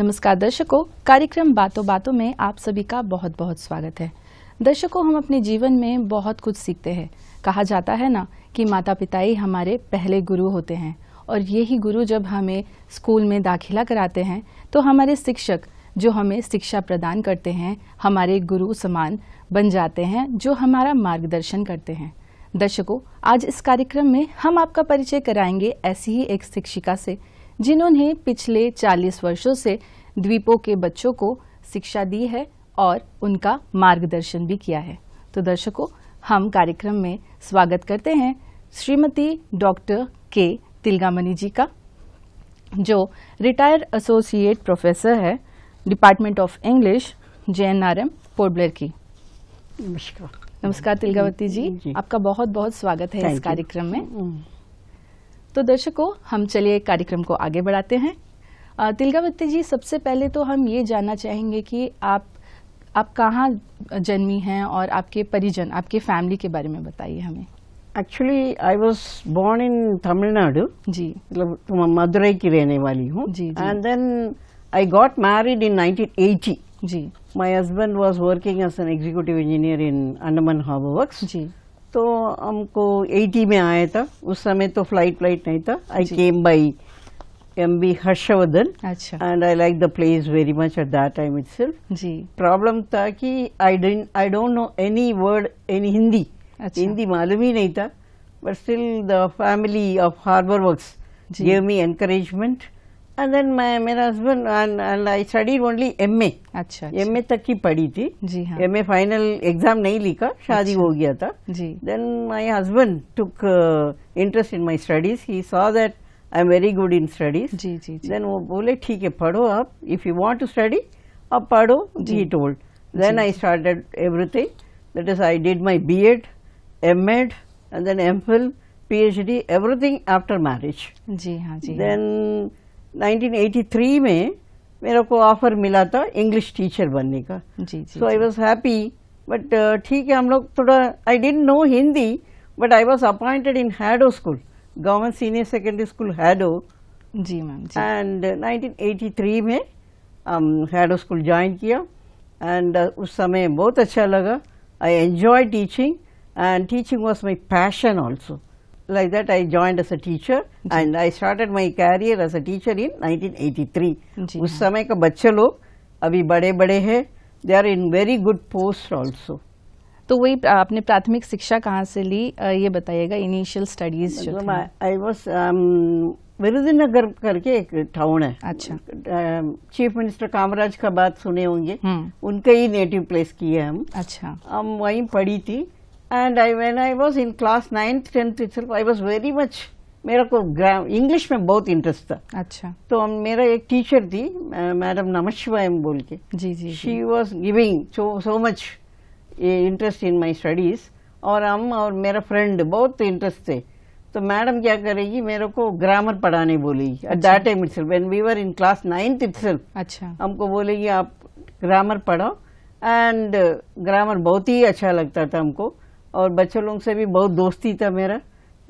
नमस्कार दर्शकों कार्यक्रम बातों बातों में आप सभी का बहुत बहुत स्वागत है दर्शकों हम अपने जीवन में बहुत कुछ सीखते हैं कहा जाता है ना कि माता पिता ही हमारे पहले गुरु होते हैं और यही गुरु जब हमें स्कूल में दाखिला कराते हैं तो हमारे शिक्षक जो हमें शिक्षा प्रदान करते हैं हमारे गुरु समान बन जाते हैं जो हमारा मार्गदर्शन करते हैं दर्शकों आज इस कार्यक्रम में हम आपका परिचय कराएंगे ऐसी ही एक शिक्षिका से जिन्होंने पिछले 40 वर्षों से द्वीपों के बच्चों को शिक्षा दी है और उनका मार्गदर्शन भी किया है तो दर्शकों हम कार्यक्रम में स्वागत करते हैं श्रीमती डॉक्टर के तिलगामणि जी का जो रिटायर्ड एसोसिएट प्रोफेसर है department of English J N R M Port Blair की नमस्कार नमस्कार तिलगावती जी, जी आपका बहुत बहुत स्वागत है इस कार्यक्रम में हम्म। तो दर्शकों हम चलिए कार्यक्रम को आगे बढ़ाते हैं तिलकावती जी सबसे पहले तो हम ये जानना चाहेंगे कि आप आप कहाँ जन्मी हैं और आपके परिजन आपके फैमिली के बारे में बताइए हमें actually I was born in Tamil Nadu जी मतलब मदुरई की रहने वाली हूँ जी and then I got married in 1980 जी my husband was working as an executive engineer in Andaman harbour work जी तो हमको एटी में आया था उस समय तो फ्लाइट फ्लाइट नहीं था I came by M B Harshvardhan अच्छा and I like the place very much at that time it जी प्रॉब्लम था कि I didn't I don't know any word any Hindi Hindi मालूम ही नहीं था but still the family of harbour works give me encouragement And then my, my husband and, I studied only MA. Achha, MA tak ki padhi thi. Ji haan. MA final exam nahi lika, shadi ho gaya tha. Ji. Then my husband took uh, interest in my studies. He saw that I am very good in studies. Ji, ji, ji. Then wo bole, theek hai, padho aap. If you want to study, aap padho, ji. he told. Then ji. I started everything. That is, I did my B.Ed, M.Ed, and then M.Phil, Ph.D., everything after marriage. Ji haan, ji Then, haan. 1983 में मेरे को offer मिला था English teacher बनने का so I was happy but ठीक है हम लोग थोड़ा I didn't know Hindi but I was appointed in Haddo school government senior secondary school Haddo जी मैम एंड 1983 में हम हैडो स्कूल ज्वाइन किया एंड uh, उस समय बहुत अच्छा लगा I enjoy teaching and teaching was my passion also like that I joined as a teacher जी. and I started my career as a teacher in 1983. us samay समय bachche log abhi bade bade hai they are in very good post also तो वही आपने प्राथमिक शिक्षा कहाँ से ली ये बताइएगा इनिशियल स्टडीज जो आई वॉज विरुद्धनगर करके एक टाउन है अच्छा चीफ मिनिस्टर कामराज का बात सुने होंगे उनके ही नेटिव प्लेस किए हम अच्छा हम वहीं पढ़ी थी and I, when I was in class ninth tenth itself, I was very much मेरा को ग्राम इंग्लिश में बहुत इंटरेस्ट था अच्छा तो मेरा एक टीचर थी मैडम नमशिवायम बोल के जी जी she was giving so so much interest in my studies और हम और मेरा फ्रेंड बहुत इंटरेस्ट थे तो मैडम क्या करेगी मेरे को ग्रामर पढ़ाने बोलेगी at that time it's when we were in class ninth itself अच्छा हमको बोलेगी आप ग्रामर पढ़ाओ एंड ग्रामर बहुत ही अच्छा लगता था हमको और बच्चों लोगों से भी बहुत दोस्ती था मेरा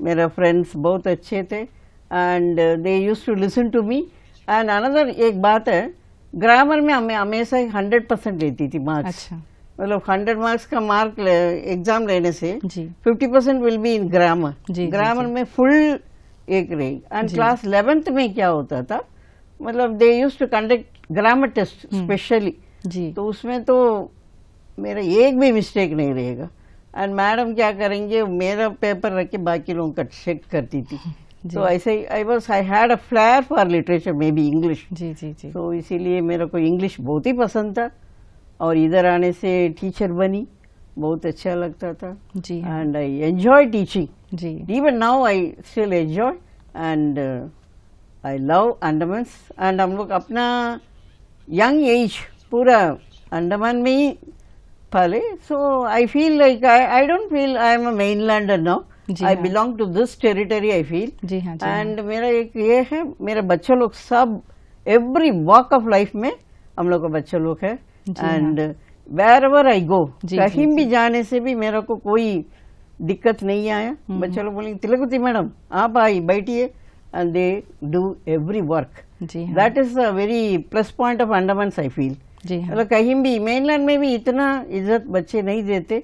मेरा फ्रेंड्स बहुत अच्छे थे and they use to listen to me and another एक बात है ग्रामर में हमें हमेशा हंड्रेड परसेंट लेती थी मार्क्स अच्छा। मतलब हंड्रेड मार्क्स का मार्क ले, एग्जाम लेने से fifty percent will be in grammar grammar में फुल एक रही एंड क्लास इलेवेंथ में क्या होता था मतलब they use to conduct grammar test specially तो उसमें तो मेरा एक भी मिस्टेक नहीं रहेगा एंड मैडम क्या करेंगे मेरा पेपर रख के बाकी लोगों का चेक करती थी तो ऐसे I was I had a flair for literature maybe English जी जी जी तो इसीलिए मेरे को इंग्लिश बहुत ही पसंद था और इधर आने से टीचर बनी बहुत अच्छा लगता था जी एंड आई एंजॉय टीचिंग जी even now I still enjoy and I love Andamans and हम लोग अपना यंग एज पूरा अंडमान में ही पहले so I feel like I don't feel I am a main mainlander now. I belong to this territory I feel and मेरा एक ये है मेरे बच्चों लोग सब एवरी वॉक ऑफ लाइफ में हम लोग का बच्चों लोग है and wherever I go कहीं भी जाने से भी मेरा को कोई दिक्कत नहीं आया हम्म, हम्म। बच्चों लोग बोलेंगे तिलकुती मैडम आप आई बैठिए and they do every work that is a very plus point of Andaman I feel जी हाँ. कहीं भी मेनलैंड में भी इतना इज्जत बच्चे नहीं देते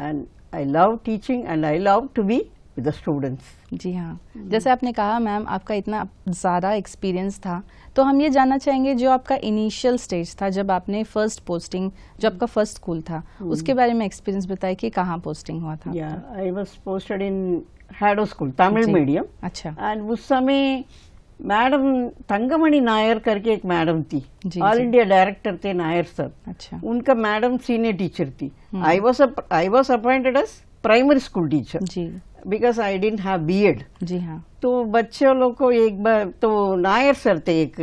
and I love teaching and I love to be the students जी हाँ जैसे आपने कहा मैम आपका इतना ज़्यादा एक्सपीरियंस था तो हम ये जानना चाहेंगे जो आपका इनिशियल स्टेज था जब आपने फर्स्ट पोस्टिंग जो आपका फर्स्ट स्कूल था hmm. उसके बारे में एक्सपीरियंस बताए कि कहाँ पोस्टिंग हुआ था I was posted in Haddo school Tamil medium अच्छा एंड उस समय मैडम तंगमणि नायर करके एक मैडम थी ऑल इंडिया डायरेक्टर थे नायर सर अच्छा उनका मैडम सीनियर टीचर थी I was I was appointed as primary school teacher because I didn't have B Ed जी हाँ तो बच्चों लोग को एक बार तो नायर सर थे एक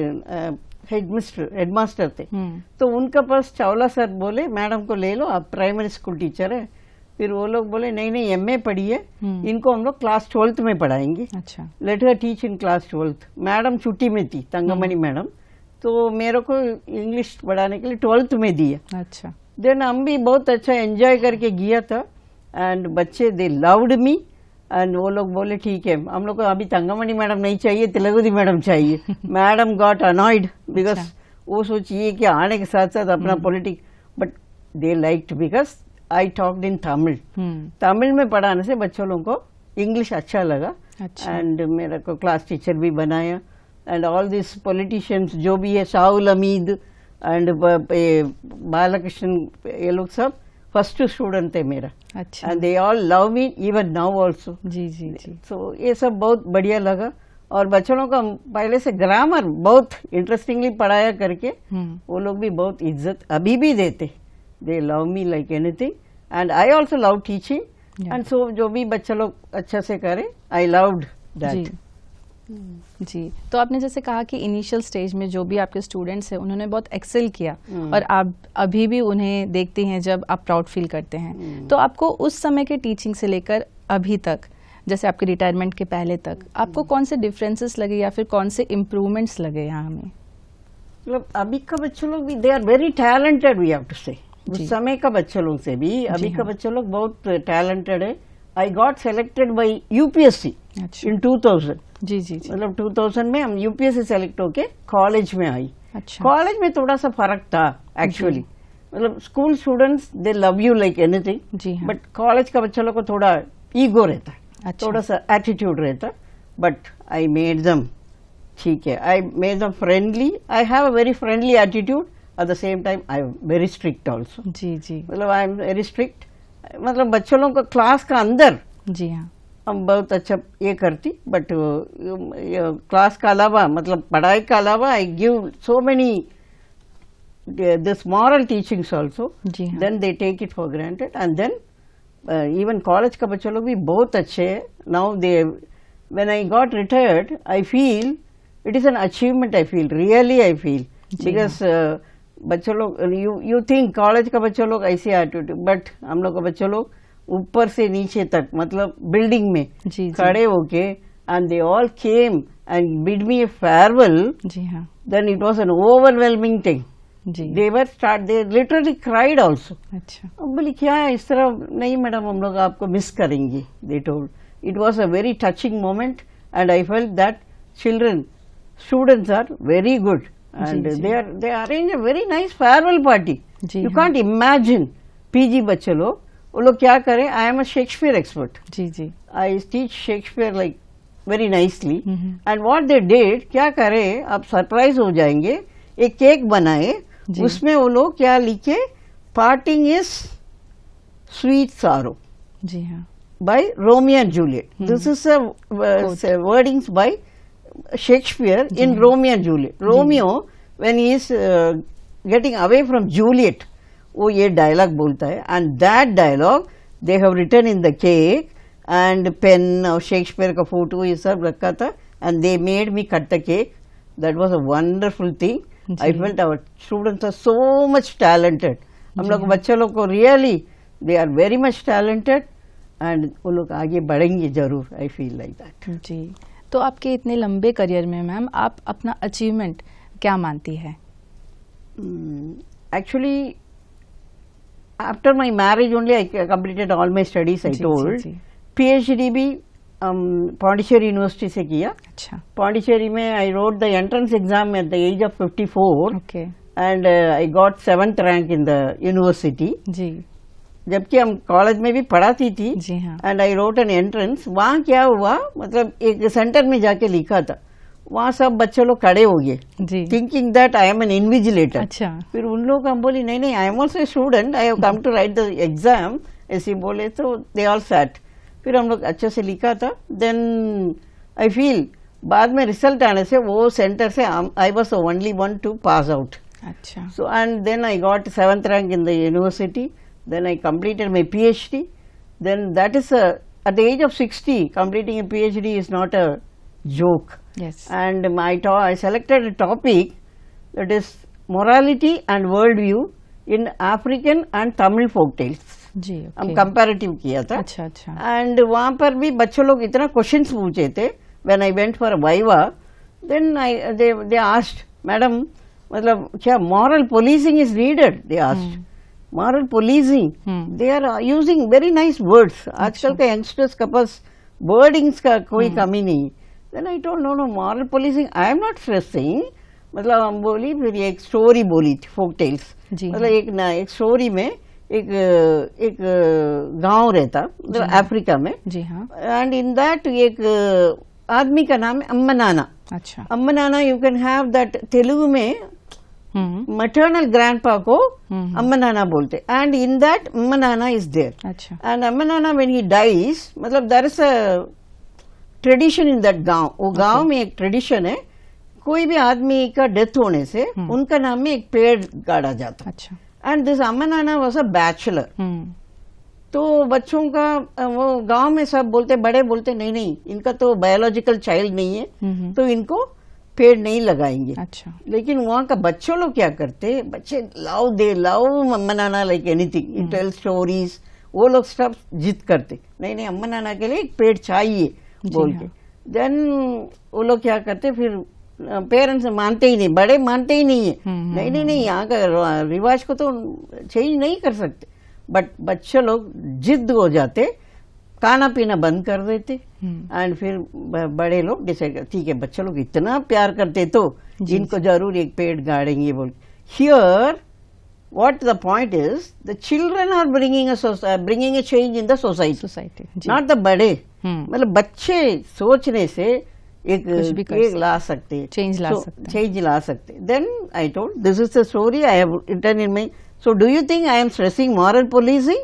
हेडमिस्टर हेडमास्टर थे हम्म। तो उनका पास चावला सर बोले मैडम को ले लो आप प्राइमरी स्कूल टीचर है फिर वो लोग बोले नहीं नहीं एम ए पढ़िए हम्म। इनको हम लोग क्लास ट्वेल्थ में पढ़ाएंगे अच्छा let her teach in class twelfth madam छुट्टी में थी तंगमणि मैडम हम्म। तो मेरे को इंग्लिश पढ़ाने के लिए ट्वेल्थ में दिया अच्छा देन हम भी बहुत अच्छा एंजॉय करके गया था एंड बच्चे दे लव्ड मी एंड वो लोग बोले ठीक है हम लोग को अभी तंगमणि मैडम नहीं चाहिए तिलगुदी मैडम चाहिए मैडम गॉट अनॉयड बिकॉज वो सोचिए कि आने के साथ साथ अपना politic but they like because I talked in Tamil Tamil में पढ़ाने से बच्चों लोगों को इंग्लिश अच्छा लगा एंड अच्छा। मेरे को क्लास टीचर भी बनाया एंड ऑल दिस पॉलिटिशियंस जो भी है शाहुल अमीद एंड बालाकृष्ण ये लोग सब फर्स्ट स्टूडेंट थे मेरा अच्छा and they all love me even now also जी जी जी सो so, ये सब बहुत बढ़िया लगा और बच्चों का पहले से ग्रामर बहुत इंटरेस्टिंगली पढ़ाया करके hmm. वो लोग भी बहुत इज्जत अभी भी देते they love me like anything and I also love teaching and so जो भी बच्चे लोग अच्छे से करें आई लव्ड दैट जी तो आपने जैसे कहा कि इनिशियल स्टेज में जो भी आपके स्टूडेंट्स हैं उन्होंने बहुत एक्सेल किया hmm. और आप अभी भी उन्हें देखते हैं जब आप प्राउड फील करते हैं hmm. तो आपको उस समय के टीचिंग से लेकर अभी तक जैसे आपके रिटायरमेंट के पहले तक आपको hmm. कौन से डिफरेंसेस लगे या फिर कौन से इम्प्रूवमेंट्स लगे यहाँ हमें मतलब अभी का बच्चों लोग भी they are very talented we have to say उस समय का बच्चों लोग से भी अभी का हाँ। बच्चों लोग बहुत टैलेंटेड है I got selected by UPSC in two thousand जी जी मतलब टू थाउजेंड में हम यूपीएससी सेलेक्ट होके कॉलेज में आई अच्छा कॉलेज में थोड़ा सा फर्क था एक्चुअली मतलब school students they love you like anything but college का बच्चों लोग को थोड़ा ईगो रहता अच्छा। थोड़ा सा एटीट्यूड रहता बट आई मेड दम ठीक है I made them friendly I have a very friendly attitude at the same time I am very strict also. जी जी मतलब आई एम वेरी स्ट्रिक्ट मतलब बच्चों लोगों को क्लास का अंदर जी हाँ हम बहुत अच्छा ये करती बट क्लास का अलावा मतलब पढ़ाई का अलावा I give so many this moral teachings also जी हाँ. then they take it for granted and then uh, even college का बच्चों लोग भी बहुत अच्छे हैं now they when I got retired I feel it is an achievement I feel really I feel because बच्चों लोग यू यू थिंक कॉलेज का बच्चों लोग ऐसे एटीट्यूड बट हम लोग का बच्चों लोग ऊपर से नीचे तक मतलब बिल्डिंग में जी, खड़े होके and they all came and bid me a farewell जी हाँ then it was an overwhelming thing they were start they literally cried also अच्छा बोली क्या है इस तरह नहीं मैडम हम लोग आपको मिस करेंगे they told it was a very touching moment and I felt that children students are very good and जी, they are they arrange a very nice farewell party जी, you can't imagine pg बच्चे लो वो लोग क्या करें I am a Shakespeare expert ji ji I teach Shakespeare like very nicely and what they did क्या करें आप surprise हो जाएंगे एक केक बनाए उसमें वो लोग क्या लिखे parting is sweet sorrow जी हाँ by Romeo and Juliet. This is a wordings by Shakespeare in mm -hmm. Romeo and Juliet. Romeo, mm -hmm. when he is uh, getting away from Juliet, वो ये dialogue बोलता है and that dialogue they have written in the cake and pen और Shakespeare का photo ये सब रखा था and they made me cut the cake that was a wonderful thing I felt our students are so much talented हम लोग बच्चे लोग को really they are very much talented and वो लोग आगे बढ़ेंगे जरूर आई फील लाइक दैट जी तो आपके इतने लंबे करियर में मैम आप अपना अचीवमेंट क्या मानती है actually after my marriage only I completed all my studies I told P H D भी पांडिचेरी um, यूनिवर्सिटी से किया अच्छा पांडिचेरी में I wrote the entrance exam at the age of 54 okay and I got seventh rank in the university जी जबकि हम college में भी पढ़ाती थी and I wrote an entrance वहाँ क्या हुआ मतलब एक सेंटर में जाके लिखा था वहाँ सब बच्चे लोग खड़े हो गए thinking that I am an invigilator अच्छा फिर उन लोग हम बोली नहीं नहीं I am also student I have come to write the exam ऐसे बोले तो दे ऑल सेट फिर हम लोग अच्छे से लिखा था देन आई फील बाद में रिजल्ट आने से वो सेंटर से I was only one to pass out अच्छा so and then I got seventh rank in the university Then I completed my PhD. Then that is a, at the age of 60, completing a PhD is not a joke. Yes. And my I selected a topic that is morality and worldview in African and Tamil folk tales. जी okay. हम comparative किया था अच्छा अच्छा and वहाँ पर भी बच्चों लोग इतना क्वेश्चंस पूछे थे when I went for viva then I they they asked madam मतलब क्या moral policing is needed they moral policing they are using very nice words आजकल के यंगस्टर्स के पास वर्डिंग्स का कोई कमी नहीं then I don't know no moral policing I am not phrasing मतलब हम बोली फिर एक स्टोरी बोली थी फोक टेल्स मतलब एक ना एक स्टोरी में एक uh, एक uh, गांव रहता मतलब अफ्रीका में जी हाँ एंड इन दैट एक uh, आदमी का नाम है अम्मनाना अच्छा अम्मनाना you can have that Telugu में मटर्नल ग्रैंड पा को हम्म। अम्मा नाना बोलते एंड इन दैट अम्मा नाना इज देयर एंड अम्मा नाना व्हेन ही डाइज मतलब there is a tradition in that गांव वो गांव में एक ट्रेडिशन है कोई भी आदमी का डेथ होने से हम्म। उनका नाम में एक पेड़ गाड़ा जाता है एंड दिस अम्मा नाना वॉज अ बैचलर तो बच्चों का वो गांव में सब बोलते बड़े बोलते नहीं नहीं इनका तो बायोलॉजिकल चाइल्ड नहीं है हम्म। तो इनको पेड़ नहीं लगाएंगे अच्छा लेकिन वहाँ का बच्चों लोग क्या करते बच्चे लाओ दे लाओ मनाना like anything you tell stories वो लोग सब जिद करते नहीं नहीं अम्मा नाना के लिए एक पेड़ चाहिए बोल हाँ। के देन वो लोग क्या करते फिर पेरेंट्स मानते ही नहीं बड़े मानते ही नहीं है हम्म, हम्म, नहीं नहीं नहीं हम्म। यहाँ का रिवाज को तो चेंज नहीं कर सकते बट बच्चे लोग जिद हो जाते खाना पीना बंद कर देते हम्म। एंड फिर बड़े लोग डिसाइड करते ठीक है बच्चे लोग इतना प्यार करते तो जिनको जरूर एक पेड़ गाड़ेंगे बोल here what the point is the children are bringing bringing a change in the society society not the बड़े हम्म। मतलब बच्चे सोचने से एक एक ला सकते चेंज ला so, सकते चेंज ला सकते then I told this is the story I have written in my so do you think I am stressing moral policy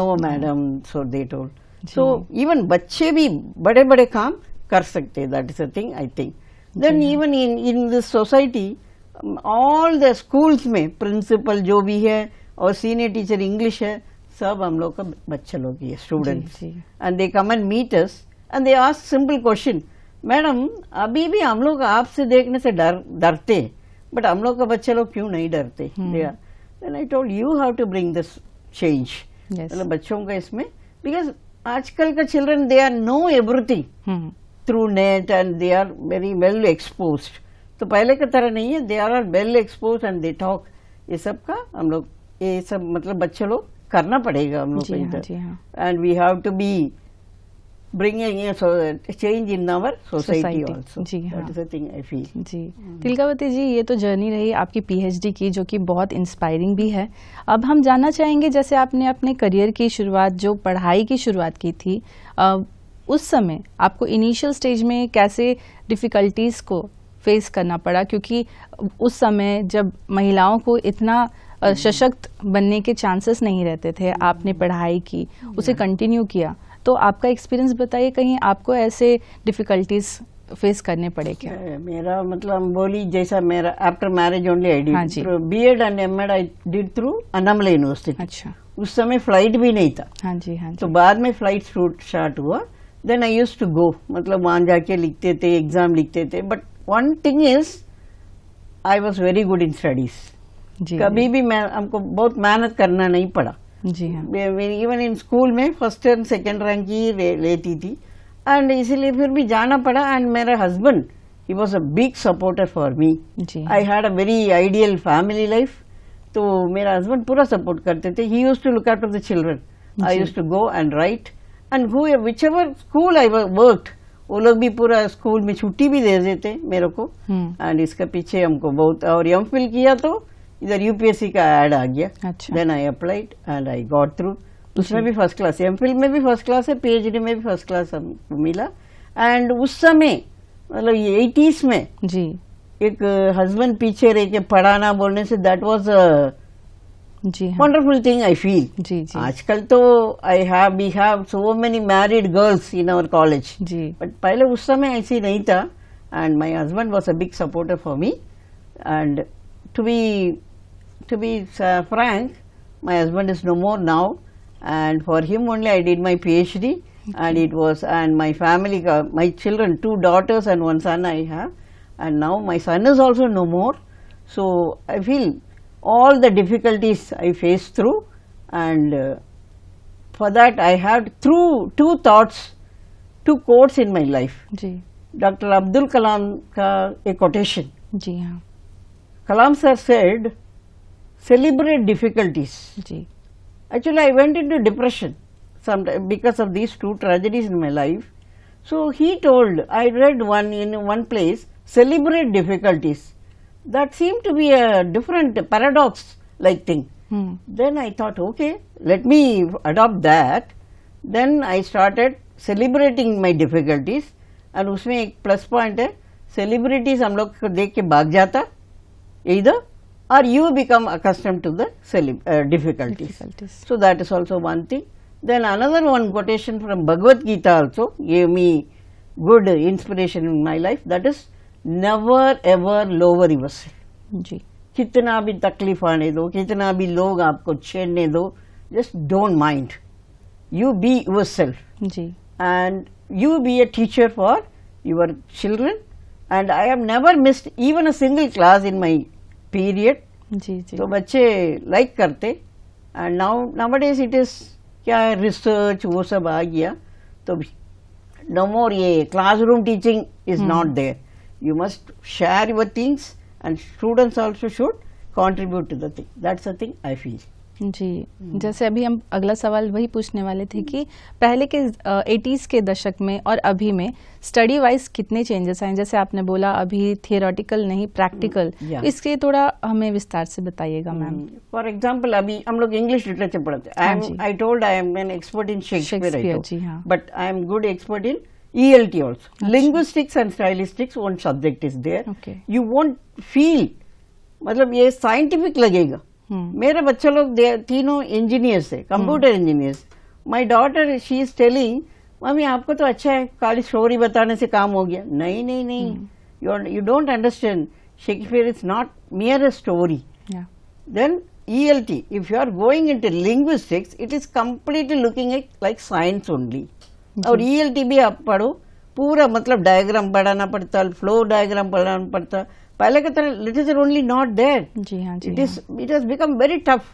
no madam so they told so even बच्चे भी बड़े बड़े काम कर सकते that is a thing I think then even in in this society all the schools में principal जो भी है और सीनियर टीचर इंग्लिश है सब हम लोग का बच्चे लोग ही है student and they come and meters and they ask simple question madam अभी भी हम लोग आपसे देखने से डर डरते बट हम लोग का बच्चे लोग क्यों नहीं डरते then I told you have to bring this change मतलब बच्चों का इसमें बिकॉज आजकल का children they are know everything through net and they are very well expose तो पहले की तरह नहीं है they are are well expose and they talk ये सब का हम लोग ये सब मतलब बच्चे लोग करना पड़ेगा हम लोग and we have to be bringing a so change in our society, society. also जी हाँ that is हाँ। the thing I feel ji hmm. तिलकावती जी ये तो जर्नी रही आपकी पीएचडी की जो कि बहुत इंस्पायरिंग भी है अब हम जानना चाहेंगे जैसे आपने अपने करियर की शुरुआत जो पढ़ाई की शुरुआत की थी उस समय आपको इनिशियल स्टेज में कैसे डिफ़िकल्टीज़ को फेस करना पड़ा क्योंकि उस समय जब महिलाओं को इतना mm. सशक्त बनने के चांसेस नहीं रहते थे आपने mm. पढ़ाई की उसे कंटिन्यू किया तो आपका एक्सपीरियंस बताइए कहीं आपको ऐसे डिफिकल्टीज फेस करने पड़े क्या मेरा मतलब बोली जैसा मेरा after marriage only I did B Ed and M Ed I did through Annamalai university अच्छा उस समय फ्लाइट भी नहीं था हाँ जी हाँ तो जी तो बाद में फ्लाइट स्टार्ट हुआ then I use to go मतलब वहाँ जाके लिखते थे एग्जाम लिखते थे but one thing is I was very good in studies कभी भी मैं हमको बहुत मेहनत करना नहीं पड़ा जी हाँ इवन इन स्कूल में फर्स्ट एंड सेकेंड रैंक ही लेती थी एंड इसीलिए फिर भी जाना पड़ा एंड मेरा हस्बैंड ही was a big supporter for me I had a very ideal family life तो मेरा हस्बैंड पूरा सपोर्ट करते थे he use to look of the children I use to go and write and who whichever school I work वो लोग भी पूरा school में छुट्टी भी दे देते मेरे को एंड हम्म। इसका पीछे हमको बहुत और एम फिल किया तो इधर यूपीएससी का ऐड आ गया then I applied and I got through उसमें भी फर्स्ट क्लास एम में भी फर्स्ट क्लास है पीएचडी में भी फर्स्ट क्लास हमको मिला एंड उस समय मतलब ये एटीस में जी एक हस्बैंड uh, पीछे रह के पढ़ाना बोलने से दैट वाज जी वंडरफुल थिंग आई फील जी जी आजकल तो I have we have so many married girls in our college जी बट पहले उस समय ऐसी नहीं था and my husband was a big supporter for me and to be to be uh, frank, my husband is no more now, and for him only I did my PhD, and it was and my family, uh, my children, two daughters and one son I have, and now my son is also no more. So I feel all the difficulties I faced through, and uh, for that I had through two thoughts, two quotes in my life. Dr. Abdul Kalam ka a quotation. yeah. Kalam sir said, celebrate difficulties. Actually, I went into depression sometime because of these two tragedies in my life. So he told, I read one in one place, celebrate difficulties. That seemed to be a different paradox like thing. Hmm. Then I thought, okay, let me adopt that. Then I started celebrating my difficulties, and usme plus point plus point है celebrities हम लोग को देख or you become accustomed to the uh, difficulties. difficulties. So, that is also one thing. Then another one quotation from Bhagavad Gita also gave me good inspiration in my life that is never ever lower yourself. जी कितना भी तकलीफ आने दो कितना भी लोग आपको छेड़ने दो just don't mind. You be yourself. and you be a teacher for your children and I have never missed even a single class in my period जी जी तो बच्चे लाइक करते and now now is it is क्या research वो सब आ गया तो नो मोर ये classroom teaching is not there you must share your things and students also should contribute to the thing that's a thing I feel जी hmm. जैसे अभी हम अगला सवाल वही पूछने वाले थे कि पहले के एटीज़ के दशक में और अभी में स्टडी वाइज कितने चेंजेस आए जैसे आपने बोला अभी थियोरटिकल नहीं प्रैक्टिकल हम्म, इसके थोड़ा हमें विस्तार से बताइएगा मैम फॉर एग्जाम्पल अभी हम लोग इंग्लिश लिटरेचर पढ़ते I told I am an expert in Shakespeare but I am good expert in ELT also. Achha. अच्छा। Linguistics and stylistics, one subject is there. Okay. You won't feel, मतलब ये scientific लगेगा हम्म। मेरे बच्चे लोग तीनों engineers है computer engineers my daughter she is telling mummy आपको तो अच्छा है काली स्टोरी बताने से काम हो गया नहीं नहीं नहीं you you don't understand Shakespeare is not mere a story then E L T if you are going into linguistics it is completely looking at like science only और ई एल टी भी आप पढ़ो पूरा मतलब diagram पढ़ाना पड़ता flow diagram पढ़ाना पड़ता पहले के तरह लिटरेचर ओनली नॉट देर जी हाँ it is it is become very tough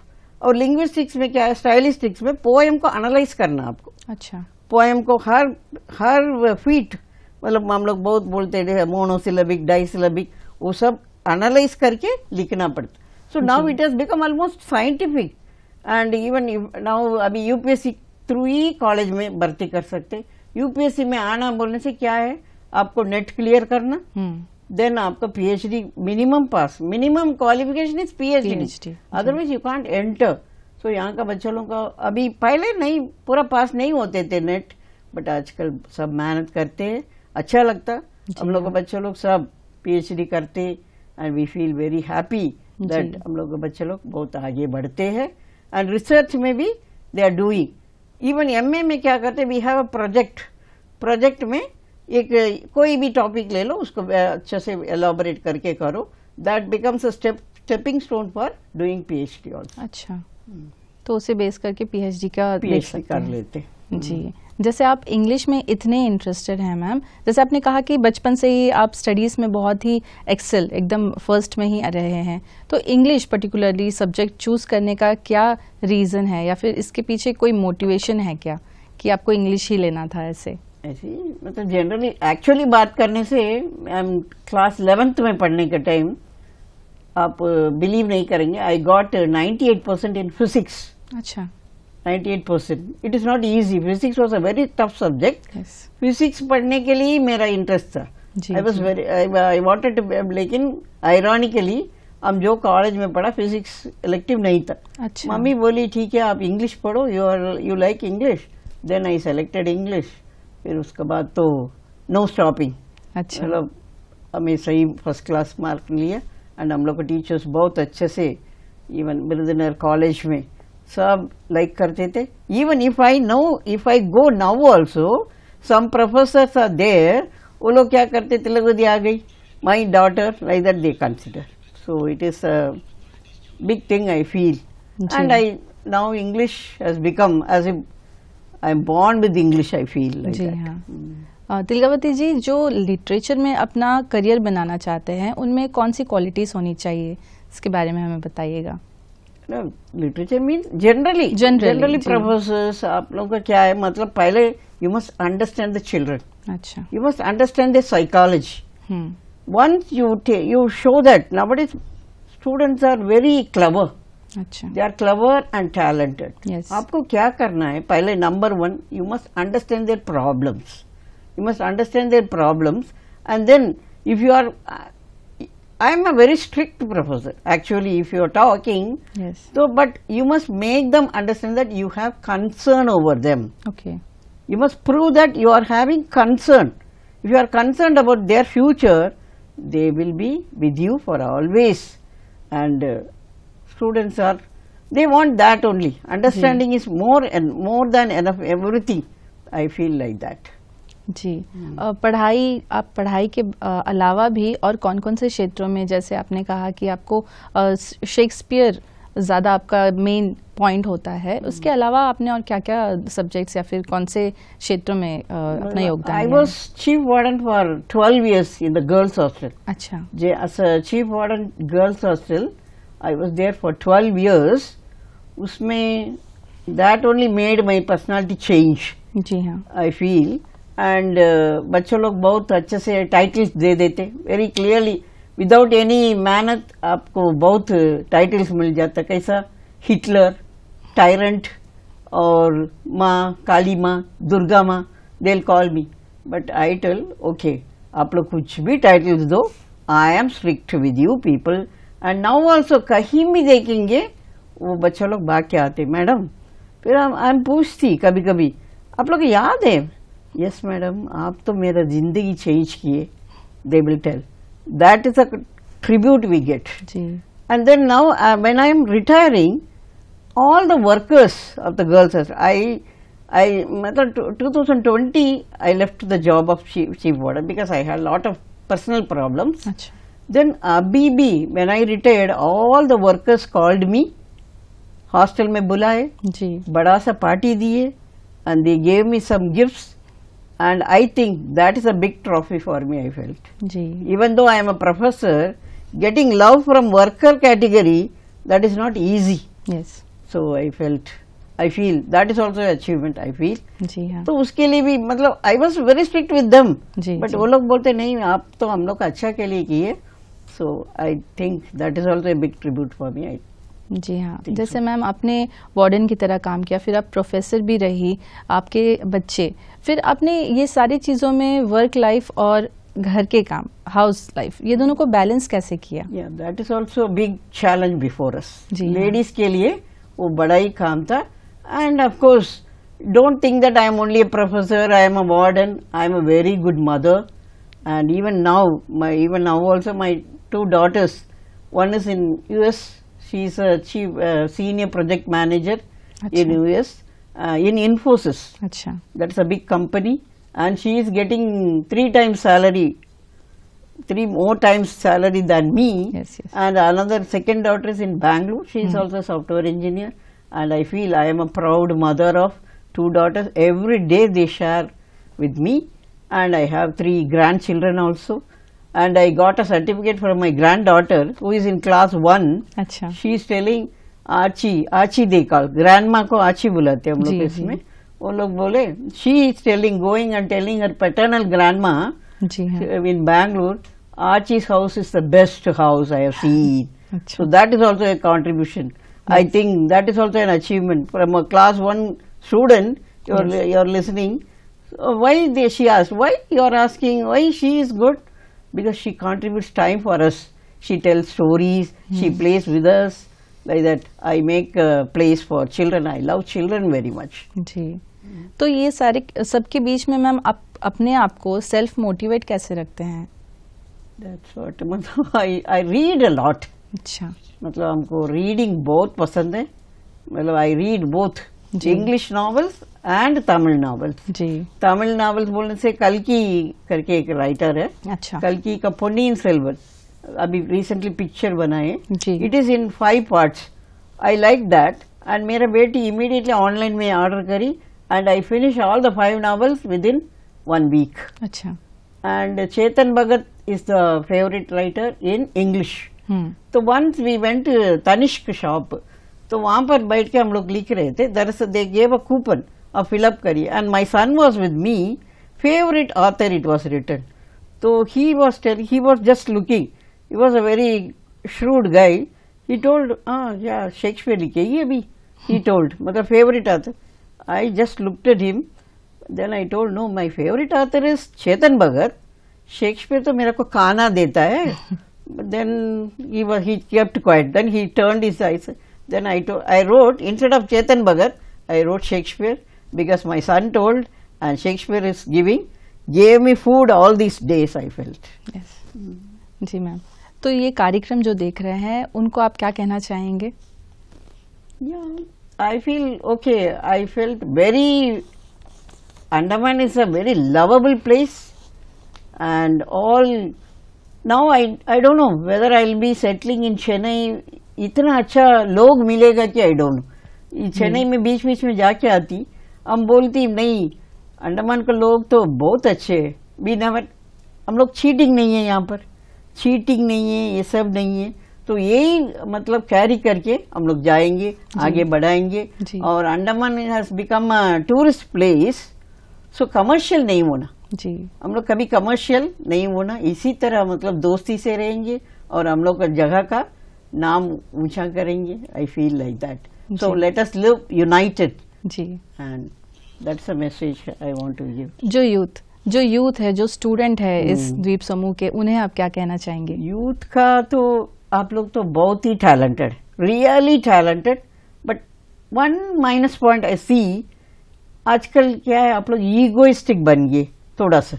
और लिंग्विस्टिक्स में क्या है स्टाइलिस्टिक्स में पोएम को एनालाइज करना आपको अच्छा पोएम को हर हर फीट मतलब हम लोग बहुत बोलते हैं मोनोसिलेबिक डाइसिलेबिक वो सब एनालाइज करके लिखना पड़ता so now it has become almost scientific and even now अभी यूपीएससी थ्रू ही कॉलेज में भर्ती कर सकते यूपीएससी में आना बोलने से क्या है आपको नेट क्लियर करना then आपका PhD minimum pass minimum qualification is PhD otherwise you can't enter so यहाँ का बच्चों लोगों का अभी पहले नहीं पूरा पास नहीं होते थे नेट बट आजकल सब मेहनत करते हैं अच्छा लगता हम लोग का बच्चे लोग सब पीएचडी करते and we feel very happy that हम लोग के बच्चे लोग बहुत आगे बढ़ते हैं एंड रिसर्च में भी they are doing even MA में क्या करते we have a project project में एक कोई भी टॉपिक ले लो उसको अच्छे से एलोबरेट करके करो that becomes a step stepping stone for doing PhD also अच्छा तो उसे बेस करके पीएचडी का पीएचडी कर लेते जी हम्म। जैसे आप इंग्लिश में इतने इंटरेस्टेड हैं मैम जैसे आपने कहा कि बचपन से ही आप स्टडीज़ में बहुत ही एक्सेल एकदम फर्स्ट में ही रहे हैं तो इंग्लिश पर्टिकुलरली सब्जेक्ट चूज़ करने का क्या रीज़न है या फिर इसके पीछे कोई मोटिवेशन है क्या कि आपको इंग्लिश ही लेना था ऐसे ऐसी मतलब जनरली एक्चुअली बात करने से आई क्लास इलेवेंथ में पढ़ने के टाइम आप बिलीव uh, नहीं करेंगे I got 98 percent in physics अच्छा 98 percent it is not easy physics was a very tough subject physics पढ़ने के लिए मेरा इंटरेस्ट था I was very I wanted लेकिन आयरॉनिकली हम जो कॉलेज में पढ़ा फिजिक्स इलेक्टिव नहीं था अच्छा मम्मी बोली ठीक है आप इंग्लिश पढ़ो you are you like English then I selected English फिर उसके बाद तो नो स्टॉपिंग अच्छा मतलब हमें सही फर्स्ट क्लास मार्क लिए एंड हम लोग को टीचर्स बहुत अच्छे से इवन बिरदनर कॉलेज में सब लाइक करते थे even if I know if I go now also some professor are there वो लोग क्या करते थे हृदय आ गई my daughter like that they consider so it is big thing I feel and I now English has become as a I am bond with English I feel जी हाँ hmm. तिलकावती जी जो लिटरेचर में अपना करियर बनाना चाहते हैं उनमें कौन सी qualities होनी चाहिए इसके बारे में हमें बताइएगा literature mean generally generally professors आप लोगों का क्या है मतलब पहले you must understand the children अच्छा you must understand the psychology you you you show that nowadays students are very clever they are clever and talented. Yes. आपको क्या करना है पहले number one you must understand their problems you must understand their problems and if you are i am a very strict professor actually if you are talking yes so but you must make them understand that you have concern over them okay you must prove that you are having concern if you are concerned about their future they will be with you for always and uh, students are they want that only understanding जी. is more and more than enough everything i feel like that जी hmm. uh, पढ़ाई आप पढ़ाई के uh, अलावा भी और कौन कौन से क्षेत्रों में जैसे आपने कहा कि आपको शेक्सपियर uh, ज़्यादा आपका मेन पॉइंट होता है hmm. उसके अलावा आपने और क्या क्या सब्जेक्ट्स या फिर कौन से क्षेत्रों में आ, अपना योगदान I was chief warden for twelve years in the girls hostel अच्छा जी chief warden girls hostel I was there for twelve years उसमें that only made my personality change जी हाँ आई फील एंड बच्चों लोग बहुत अच्छे से टाइटल्स दे देते वेरी क्लियरली विदाउट एनी मेहनत आपको बहुत टाइटल्स मिल जाता कैसा हिटलर टायरेंट और माँ काली माँ दुर्गा माँ they call me but I tell okay आप लोग कुछ भी टाइटल्स दो I am strict with you people and now also कहीं भी देखेंगे वो बच्चों लोग भाग के आते मैडम फिर आई एम पूछती कभी कभी आप लोग याद है यस मैडम आप तो मेरा जिंदगी चेंज किए they will tell that is a tribute we get and then now when I am retiring all the workers of the girls I I मतलब 2020 I left the job of chief, chief warden because I had a lot of Then uh, BB, when I retired, all the workers called me, hostel में बुलाए बड़ा सा party दिए and they gave me some gifts and I think that is a big trophy for me I felt. जी. Even though I am a professor, getting love from worker category, that is not easy. Yes. So I felt I feel that is also achievement. I feel. Feel जी हाँ. तो उसके लिए भी मतलब I was very strict with them but वो लोग बोलते नहीं आप तो हम लोग अच्छा के लिए so I think that is also big big for me I जी हाँ जैसे मैम आपने वार्डन की तरह काम किया फिर आप प्रोफेसर भी रही आपके बच्चे फिर आपने ये सारी चीज़ों में वर्क लाइफ और घर के काम हाउस लाइफ ये दोनों को बैलेंस कैसे किया that is also big challenge before us ladies के लिए वो बड़ा ही काम था and of course don't think that I am only a professor I am a warden I am a very good mother and even now my even now also my two daughters. One is in US, she is a chief uh, senior project manager Achha. in US, uh, in Infosys. Achha. That's a big company and she is getting three times salary, three more times salary than me. Yes, yes. And another second daughter is in Bangalore. She is mm. also a software engineer and I feel I am a proud mother of two daughters. Every day they share with me and I have three grandchildren also and I got a certificate from my granddaughter who is in class 1. Achha. She is telling Archie, Archie they call, grandma को Archie बुलाते हम लोग इसमें वो लोग बोले she is telling going and telling her paternal grandma जी हाँ. Uh, in Bangalore Archie's house is the best house I have seen. Achha. So that is also a contribution. Yes. I think that is also an achievement from a class 1 student you're yes. you're listening so why they, she asked why you are asking why she is good because she contributes time for us. She tells stories, mm. she plays with us. Like that, I make a place for children. I love children very much. ji तो ये सारे सबके बीच में ma'am आप अपने आप को self motivate कैसे रखते हैं दैट्स व्हाट मतलब आई आई रीड अ लॉट अच्छा मतलब हमको रीडिंग बहुत पसंद है मतलब I read both English novels and Tamil novels जी तमिल नॉवेल्स बोलने से कलकी करके एक राइटर है अच्छा कलकी का पोनिन सिल्वर अभी रिसेंटली पिक्चर बनाए it is in five parts I like that and मेरा बेटी इमीडिएटली ऑनलाइन में ऑर्डर करी and I finish all the five novels with in one week अच्छा and Chetan Bhagat is the favourite writer in English तो once we went Tanishq shop तो वहां पर बैठ के हम लोग लिख रहे थे दरअसल दे गेव अ कूपन और फिलअप करिए and my son was with me favourite author it was written तो he was tell he was just looking he was a very shrewd guy he told या Shakespeare लिखे ये भी he told मतलब favourite author I just looked him then I told no my favourite author is Chetan Bhagat Shakespeare तो मेरा को काना देता है then he kept quiet then he turn is I Then I, to, I wrote, instead of Chetan Bhagat, I wrote Shakespeare because my son told and Shakespeare is giving, gave me food all these days I felt. Yes. Mm. ma'am to ye karyakram jo dekh rahe hain unko aap kya kehna chahenge yeah i feel okay i felt very Andaman is a very lovable place and all now I, I don't know whether I'll be settling in Chennai इतना अच्छा लोग मिलेगा कि I don't know Chennai hmm. में बीच बीच में जाके आती हम बोलती नहीं अंडमान के लोग तो बहुत अच्छे है बिना हम लोग चीटिंग नहीं है यहाँ पर चीटिंग नहीं है ये सब नहीं है तो यही मतलब कैरी करके हम लोग जाएंगे आगे बढ़ाएंगे और Andaman has become a tourist place so commercial नहीं होना जी हम लोग कभी कमर्शियल नहीं होना इसी तरह मतलब दोस्ती से रहेंगे और हम लोग जगह का नाम ऊंचा करेंगे I feel like that so let us live united जी and that's a message I want to give जो यूथ जो यूथ है जो स्टूडेंट है hmm. इस द्वीप समूह के उन्हें आप क्या कहना चाहेंगे यूथ का तो आप लोग तो बहुत ही talented really talented but one minus point I see आजकल क्या है आप लोग ईगोइस्टिक बन गए थोड़ा सा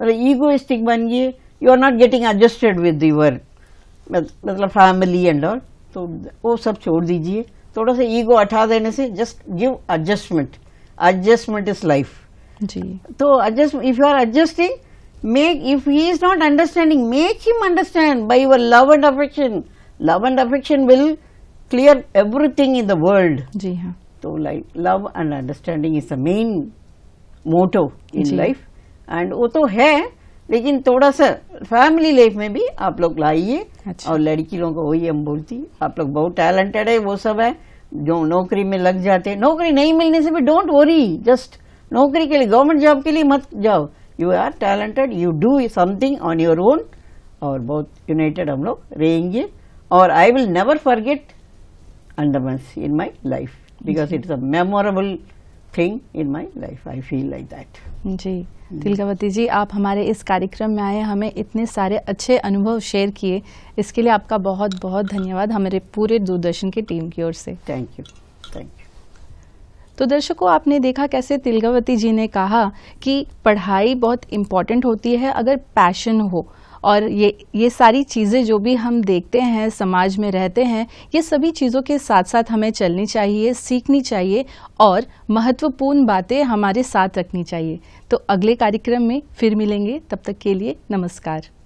मतलब ईगोइस्टिक बन गए you are not getting adjusted with your मतलब फैमिली एंड ऑल तो वो सब छोड़ दीजिए थोड़ा सा ईगो हटा देने से just give adjustment adjustment is life जी तो adjust if you are adjusting make if he is not understanding make him understand by your love and affection love and affection will clear everything in the world जी हाँ तो like love and understanding is the main motto in life and वो तो है लेकिन थोड़ा सा family life में भी आप लोग लाइए अच्छा। और लड़की लोगों को वही हम बोलती आप लोग बहुत टैलेंटेड है वो सब है जो नौकरी में लग जाते हैं नौकरी नहीं मिलने से भी डोंट वरी जस्ट नौकरी के लिए गवर्नमेंट जॉब के लिए मत जाओ you are talented you do something on your own और बहुत यूनाइटेड हम लोग रहेंगे और I will never forget Andaman in my life because it's a memorable thing in my life I feel like that जी हम्म। तिलकावती जी आप हमारे इस कार्यक्रम में आए हमें इतने सारे अच्छे अनुभव शेयर किए इसके लिए आपका बहुत बहुत धन्यवाद हमारे पूरे दूरदर्शन की टीम की ओर से थैंक यू थैंक यू तो दर्शकों आपने देखा कैसे तिलकावती जी ने कहा कि पढ़ाई बहुत इम्पॉर्टेंट होती है अगर पैशन हो और ये ये सारी चीज़ें जो भी हम देखते हैं समाज में रहते हैं ये सभी चीज़ों के साथ साथ हमें चलनी चाहिए सीखनी चाहिए और महत्वपूर्ण बातें हमारे साथ रखनी चाहिए तो अगले कार्यक्रम में फिर मिलेंगे तब तक के लिए नमस्कार